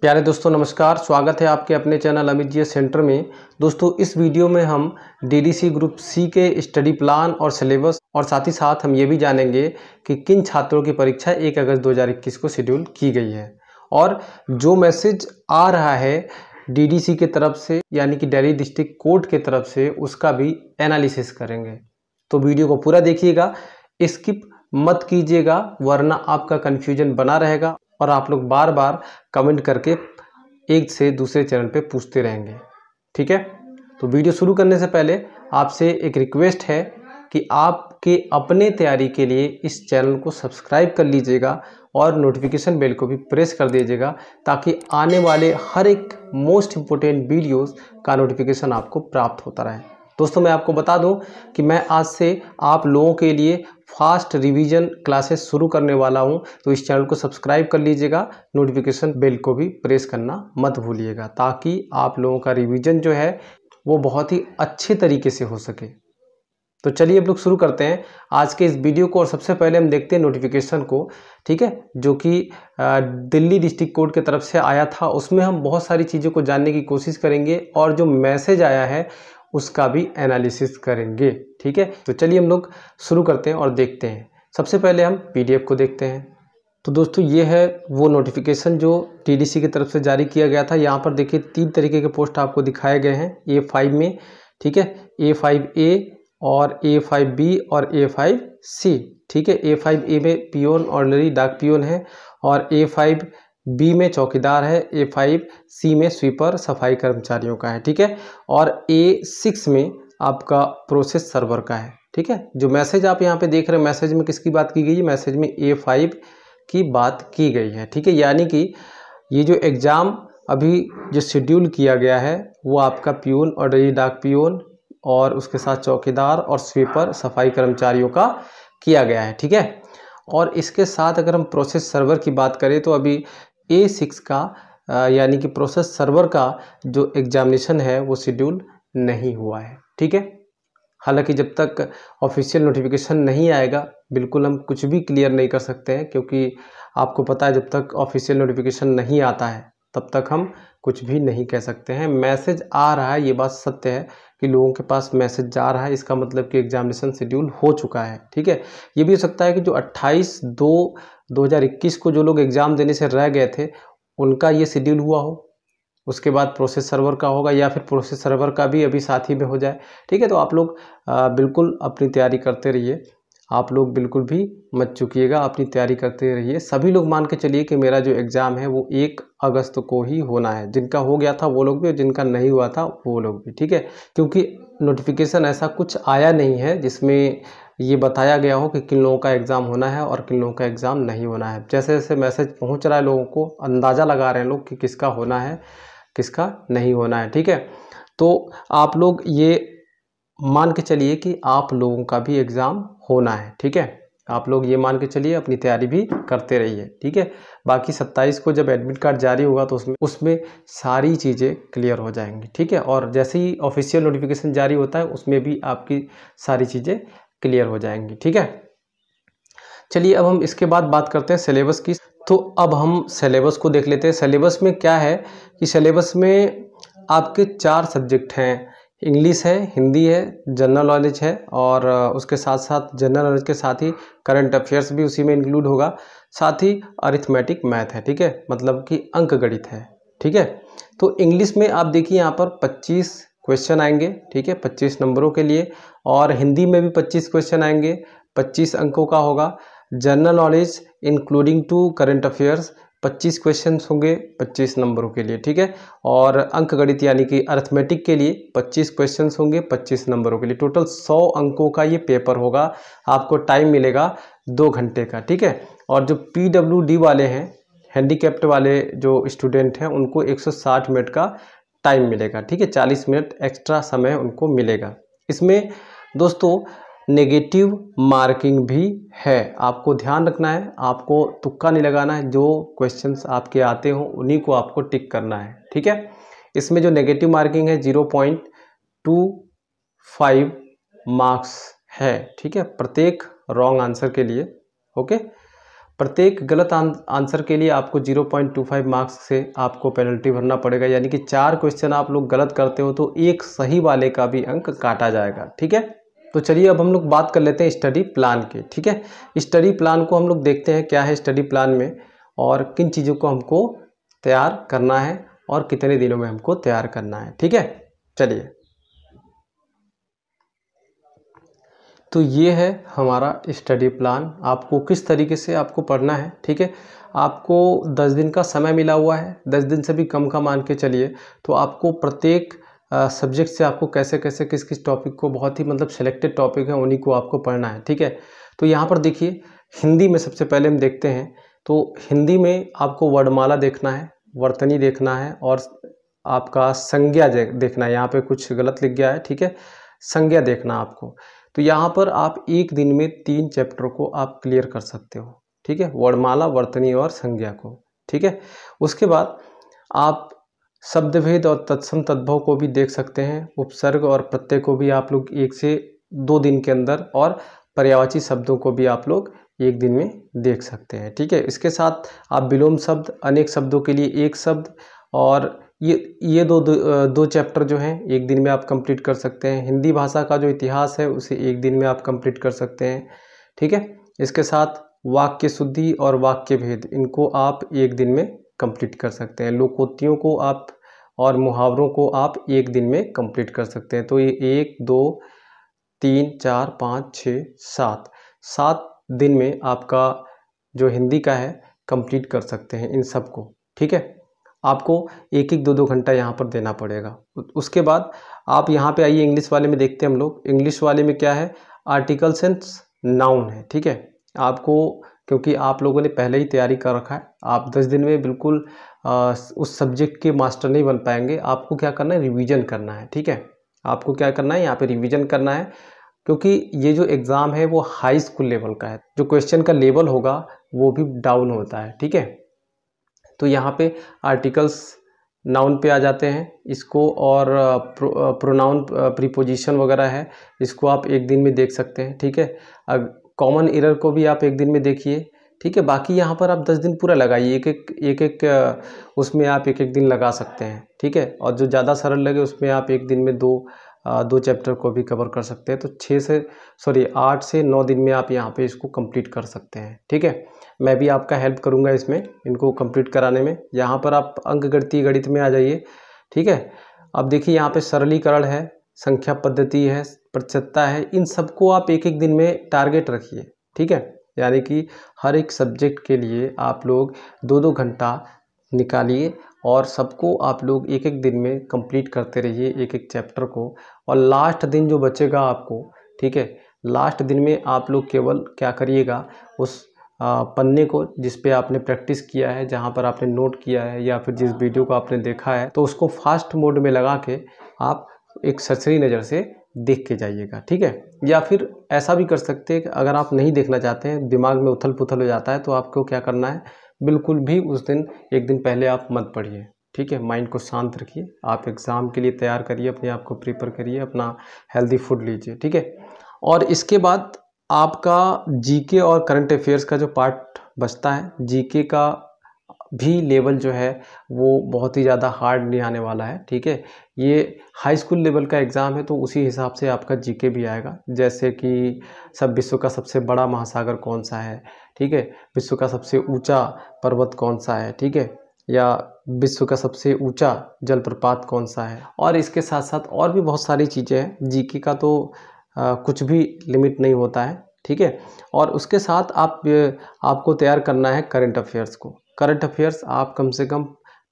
प्यारे दोस्तों नमस्कार स्वागत है आपके अपने चैनल अमित जी सेंटर में दोस्तों इस वीडियो में हम डीडीसी ग्रुप सी के स्टडी प्लान और सिलेबस और साथ ही साथ हम ये भी जानेंगे कि किन छात्रों की परीक्षा 1 अगस्त 2021 को शेड्यूल की गई है और जो मैसेज आ रहा है डीडीसी की तरफ से यानी कि डेली डिस्ट्रिक्ट कोर्ट के तरफ से उसका भी एनालिसिस करेंगे तो वीडियो को पूरा देखिएगा स्किप मत कीजिएगा वरना आपका कन्फ्यूजन बना रहेगा और आप लोग बार बार कमेंट करके एक से दूसरे चैनल पे पूछते रहेंगे ठीक है तो वीडियो शुरू करने से पहले आपसे एक रिक्वेस्ट है कि आपके अपने तैयारी के लिए इस चैनल को सब्सक्राइब कर लीजिएगा और नोटिफिकेशन बेल को भी प्रेस कर दीजिएगा ताकि आने वाले हर एक मोस्ट इम्पोर्टेंट वीडियोज का नोटिफिकेशन आपको प्राप्त होता रहे दोस्तों मैं आपको बता दूं कि मैं आज से आप लोगों के लिए फास्ट रिवीजन क्लासेस शुरू करने वाला हूं तो इस चैनल को सब्सक्राइब कर लीजिएगा नोटिफिकेशन बेल को भी प्रेस करना मत भूलिएगा ताकि आप लोगों का रिवीजन जो है वो बहुत ही अच्छे तरीके से हो सके तो चलिए अब लोग शुरू करते हैं आज के इस वीडियो को और सबसे पहले हम देखते हैं नोटिफिकेशन को ठीक है जो कि दिल्ली डिस्ट्रिक्ट कोर्ट के तरफ से आया था उसमें हम बहुत सारी चीज़ों को जानने की कोशिश करेंगे और जो मैसेज आया है उसका भी एनालिसिस करेंगे ठीक है तो चलिए हम लोग शुरू करते हैं और देखते हैं सबसे पहले हम पीडीएफ को देखते हैं तो दोस्तों ये है वो नोटिफिकेशन जो टीडीसी की तरफ से जारी किया गया था यहाँ पर देखिए तीन तरीके के पोस्ट आपको दिखाए गए हैं ए फाइव में ठीक है ए फाइव ए और ए फाइव बी और ए फाइव सी ठीक है ए फाइव ए में पियोन ऑर्डनरी डाक पियोन है और ए फाइव बी में चौकीदार है ए फाइव सी में स्वीपर सफाई कर्मचारियों का है ठीक है और ए सिक्स में आपका प्रोसेस सर्वर का है ठीक है जो मैसेज आप यहाँ पे देख रहे हैं मैसेज में किसकी बात की गई है मैसेज में ए फाइव की बात की गई है ठीक है यानी कि ये जो एग्ज़ाम अभी जो शेड्यूल किया गया है वो आपका प्यून और डेली डाक प्यून और उसके साथ चौकीदार और स्वीपर सफाई कर्मचारियों का किया गया है ठीक है और इसके साथ अगर हम प्रोसेस सर्वर की बात करें तो अभी ए सिक्स का यानी कि प्रोसेस सर्वर का जो एग्जामिनेशन है वो शेड्यूल नहीं हुआ है ठीक है हालांकि जब तक ऑफिशियल नोटिफिकेशन नहीं आएगा बिल्कुल हम कुछ भी क्लियर नहीं कर सकते हैं क्योंकि आपको पता है जब तक ऑफिशियल नोटिफिकेशन नहीं आता है तब तक हम कुछ भी नहीं कह सकते हैं मैसेज आ रहा है ये बात सत्य है कि लोगों के पास मैसेज जा रहा है इसका मतलब कि एग्जामिनेशन शेड्यूल हो चुका है ठीक है ये भी हो सकता है कि जो 28 दो 2021 को जो लोग एग्ज़ाम देने से रह गए थे उनका ये शेड्यूल हुआ हो उसके बाद प्रोसेस सर्वर का होगा या फिर प्रोसेस सर्वर का भी अभी साथ ही में हो जाए ठीक है तो आप लोग बिल्कुल अपनी तैयारी करते रहिए आप लोग बिल्कुल भी मत चुकीगा अपनी तैयारी करते रहिए सभी लोग मान के चलिए कि मेरा जो एग्ज़ाम है वो एक अगस्त को ही होना है जिनका हो गया था वो लोग भी और जिनका नहीं हुआ था वो लोग भी ठीक है क्योंकि नोटिफिकेशन ऐसा कुछ आया नहीं है जिसमें ये बताया गया हो कि किन लोगों का एग्ज़ाम होना है और किन लोगों का एग्ज़ाम नहीं होना है जैसे जैसे मैसेज पहुंच रहा है लोगों को अंदाज़ा लगा रहे हैं लोग कि किसका होना है किसका नहीं होना है ठीक है तो आप लोग ये मान के चलिए कि आप लोगों का भी एग्ज़ाम होना है ठीक है आप लोग ये मान के चलिए अपनी तैयारी भी करते रहिए ठीक है बाकी 27 को जब एडमिट कार्ड जारी होगा तो उसमें उसमें सारी चीज़ें क्लियर हो जाएंगी ठीक है और जैसे ही ऑफिशियल नोटिफिकेशन जारी होता है उसमें भी आपकी सारी चीज़ें क्लियर हो जाएंगी ठीक है चलिए अब हम इसके बाद बात करते हैं सिलेबस की तो अब हम सिलेबस को देख लेते हैं सिलेबस में क्या है कि सिलेबस में आपके चार सब्जेक्ट हैं इंग्लिश है हिंदी है जनरल नॉलेज है और उसके साथ साथ जनरल नॉलेज के साथ ही करंट अफेयर्स भी उसी में इंक्लूड होगा साथ ही अरिथमेटिक मैथ है ठीक है मतलब कि अंकगणित है ठीक है तो इंग्लिश में आप देखिए यहाँ पर पच्चीस क्वेश्चन आएंगे ठीक है पच्चीस नंबरों के लिए और हिंदी में भी पच्चीस क्वेश्चन आएंगे पच्चीस अंकों का होगा general knowledge including to current affairs पच्चीस क्वेश्चन होंगे पच्चीस नंबरों के लिए ठीक है और अंकगणित यानी कि अर्थमेटिक के लिए पच्चीस क्वेश्चन होंगे पच्चीस नंबरों के लिए टोटल सौ अंकों का ये पेपर होगा आपको टाइम मिलेगा दो घंटे का ठीक है और जो पी वाले हैं हैंडीकेप्ट वाले जो स्टूडेंट हैं उनको 160 मिनट का टाइम मिलेगा ठीक है चालीस मिनट एक्स्ट्रा समय उनको मिलेगा इसमें दोस्तों नेगेटिव मार्किंग भी है आपको ध्यान रखना है आपको तुक्का नहीं लगाना है जो क्वेश्चंस आपके आते हों उन्हीं को आपको टिक करना है ठीक है इसमें जो नेगेटिव मार्किंग है zero point two five marks है ठीक है प्रत्येक रॉन्ग आंसर के लिए ओके प्रत्येक गलत आंसर के लिए आपको 0.25 मार्क्स से आपको पेनल्टी भरना पड़ेगा यानी कि चार क्वेश्चन आप लोग गलत करते हो तो एक सही वाले का भी अंक काटा जाएगा ठीक है तो चलिए अब हम लोग बात कर लेते हैं स्टडी प्लान के ठीक है स्टडी प्लान को हम लोग देखते हैं क्या है स्टडी प्लान में और किन चीज़ों को हमको तैयार करना है और कितने दिनों में हमको तैयार करना है ठीक है चलिए तो ये है हमारा स्टडी प्लान आपको किस तरीके से आपको पढ़ना है ठीक है आपको दस दिन का समय मिला हुआ है दस दिन से भी कम का मान के चलिए तो आपको प्रत्येक सब्जेक्ट से आपको कैसे कैसे किस किस टॉपिक को बहुत ही मतलब सेलेक्टेड टॉपिक है उन्हीं को आपको पढ़ना है ठीक है तो यहाँ पर देखिए हिंदी में सबसे पहले हम देखते हैं तो हिंदी में आपको वर्णमाला देखना है वर्तनी देखना है और आपका संज्ञा देखना है यहाँ पर कुछ गलत लिख गया है ठीक है संज्ञा देखना आपको तो यहाँ पर आप एक दिन में तीन चैप्टर को आप क्लियर कर सकते हो ठीक है वर्णमाला वर्तनी और संज्ञा को ठीक है उसके बाद आप शब्दभेद और तत्सम तद्भव को भी देख सकते हैं उपसर्ग और प्रत्यय को भी आप लोग एक से दो दिन के अंदर और पर्यावाची शब्दों को भी आप लोग एक दिन में देख सकते हैं ठीक है इसके साथ आप विलोम शब्द अनेक शब्दों के लिए एक शब्द और ये ये दो दो, दो चैप्टर जो हैं एक दिन में आप कंप्लीट कर सकते हैं हिंदी भाषा का जो इतिहास है उसे एक दिन में आप कंप्लीट कर सकते हैं ठीक है इसके साथ वाक्य शुद्धि और वाक्य भेद इनको आप एक दिन में कंप्लीट कर सकते हैं लोकोत्तियों को आप और मुहावरों को आप एक दिन में कंप्लीट कर सकते हैं तो ये एक दो तीन चार पाँच छः सात सात दिन में आपका जो हिंदी का है कंप्लीट कर सकते हैं इन सबको ठीक है आपको एक एक दो दो घंटा यहाँ पर देना पड़ेगा उसके बाद आप यहाँ पे आइए इंग्लिश वाले में देखते हैं हम लोग इंग्लिश वाले में क्या है आर्टिकल सेंस नाउन है ठीक है आपको क्योंकि आप लोगों ने पहले ही तैयारी कर रखा है आप दस दिन में बिल्कुल आ, उस सब्जेक्ट के मास्टर नहीं बन पाएंगे आपको क्या करना है रिविज़न करना है ठीक है आपको क्या करना है यहाँ पर रिविज़न करना है क्योंकि ये जो एग्ज़ाम है वो हाई स्कूल लेवल का है जो क्वेश्चन का लेवल होगा वो भी डाउन होता है ठीक है तो यहाँ पे आर्टिकल्स नाउन पे आ जाते हैं इसको और प्रोनाउन प्रीपोजिशन वगैरह है इसको आप एक दिन में देख सकते हैं ठीक है कॉमन एरर को भी आप एक दिन में देखिए ठीक है बाकी यहाँ पर आप दस दिन पूरा लगाइए एक एक एक एक उसमें आप एक एक दिन लगा सकते हैं ठीक है और जो ज़्यादा सरल लगे उसमें आप एक दिन में दो दो चैप्टर को भी कवर कर सकते हैं तो छः से सॉरी आठ से नौ दिन में आप यहाँ पे इसको कंप्लीट कर सकते हैं ठीक है मैं भी आपका हेल्प करूँगा इसमें इनको कंप्लीट कराने में यहाँ पर आप अंक गणितीय गणित में आ जाइए ठीक है अब देखिए यहाँ पर सरलीकरण है संख्या पद्धति है प्रतिशतता है इन सबको आप एक एक दिन में टारगेट रखिए ठीक है यानी कि हर एक सब्जेक्ट के लिए आप लोग दो दो घंटा निकालिए और सबको आप लोग एक एक दिन में कंप्लीट करते रहिए एक एक चैप्टर को और लास्ट दिन जो बचेगा आपको ठीक है लास्ट दिन में आप लोग केवल क्या करिएगा उस पन्ने को जिस पे आपने प्रैक्टिस किया है जहाँ पर आपने नोट किया है या फिर जिस वीडियो को आपने देखा है तो उसको फास्ट मोड में लगा के आप एक सरसरी नज़र से देख के जाइएगा ठीक है या फिर ऐसा भी कर सकते हैं कि अगर आप नहीं देखना चाहते हैं दिमाग में उथल पुथल हो जाता है तो आपको क्या करना है बिल्कुल भी उस दिन एक दिन पहले आप मत पढ़िए ठीक है माइंड को शांत रखिए आप एग्ज़ाम के लिए तैयार करिए अपने आप को प्रिपेयर करिए अपना हेल्दी फूड लीजिए ठीक है और इसके बाद आपका जीके और करंट अफेयर्स का जो पार्ट बचता है जीके का भी लेवल जो है वो बहुत ही ज़्यादा हार्ड नहीं आने वाला है ठीक है ये हाई स्कूल लेवल का एग्ज़ाम है तो उसी हिसाब से आपका जीके भी आएगा जैसे कि सब विश्व का सबसे बड़ा महासागर कौन सा है ठीक है विश्व का सबसे ऊंचा पर्वत कौन सा है ठीक है या विश्व का सबसे ऊंचा जलप्रपात कौन सा है और इसके साथ साथ और भी बहुत सारी चीज़ें हैं जीके का तो आ, कुछ भी लिमिट नहीं होता है ठीक है और उसके साथ आप आपको तैयार करना है करंट अफेयर्स को करंट अफेयर्स आप कम से कम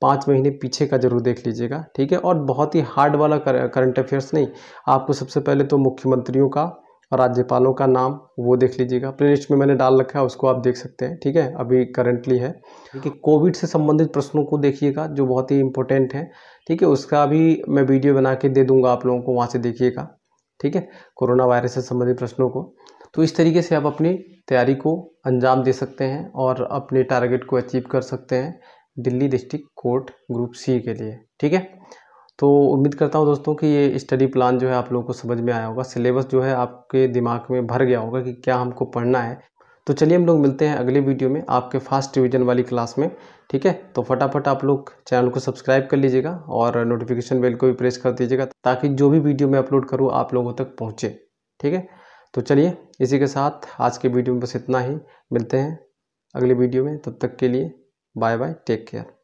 पाँच महीने पीछे का जरूर देख लीजिएगा ठीक है और बहुत ही हार्ड वाला करंट अफेयर्स नहीं आपको सबसे पहले तो मुख्यमंत्रियों का और राज्यपालों का नाम वो देख लीजिएगा प्लेलिस्ट में मैंने डाल रखा है उसको आप देख सकते हैं ठीक है अभी करंटली है ठीक है कोविड से संबंधित प्रश्नों को देखिएगा जो बहुत ही इंपॉर्टेंट है ठीक है उसका भी मैं वीडियो बना के दे दूंगा आप लोगों को वहाँ से देखिएगा ठीक है कोरोना वायरस से संबंधित प्रश्नों को तो इस तरीके से आप अपनी तैयारी को अंजाम दे सकते हैं और अपने टारगेट को अचीव कर सकते हैं Delhi district court group C के लिए ठीक है तो उम्मीद करता हूँ दोस्तों कि ये स्टडी प्लान जो है आप लोगों को समझ में आया होगा सिलेबस जो है आपके दिमाग में भर गया होगा कि क्या हमको पढ़ना है तो चलिए हम लोग मिलते हैं अगले वीडियो में आपके फास्ट डिवीजन वाली क्लास में ठीक है तो फटाफट आप लोग चैनल को सब्सक्राइब कर लीजिएगा और नोटिफिकेशन बेल को भी प्रेस कर दीजिएगा ताकि जो भी वीडियो मैं अपलोड करूँ आप लोगों तक पहुँचे ठीक है तो चलिए इसी के साथ आज के वीडियो में बस इतना ही मिलते हैं अगले वीडियो में तब तक के लिए बाय बाय टेक केयर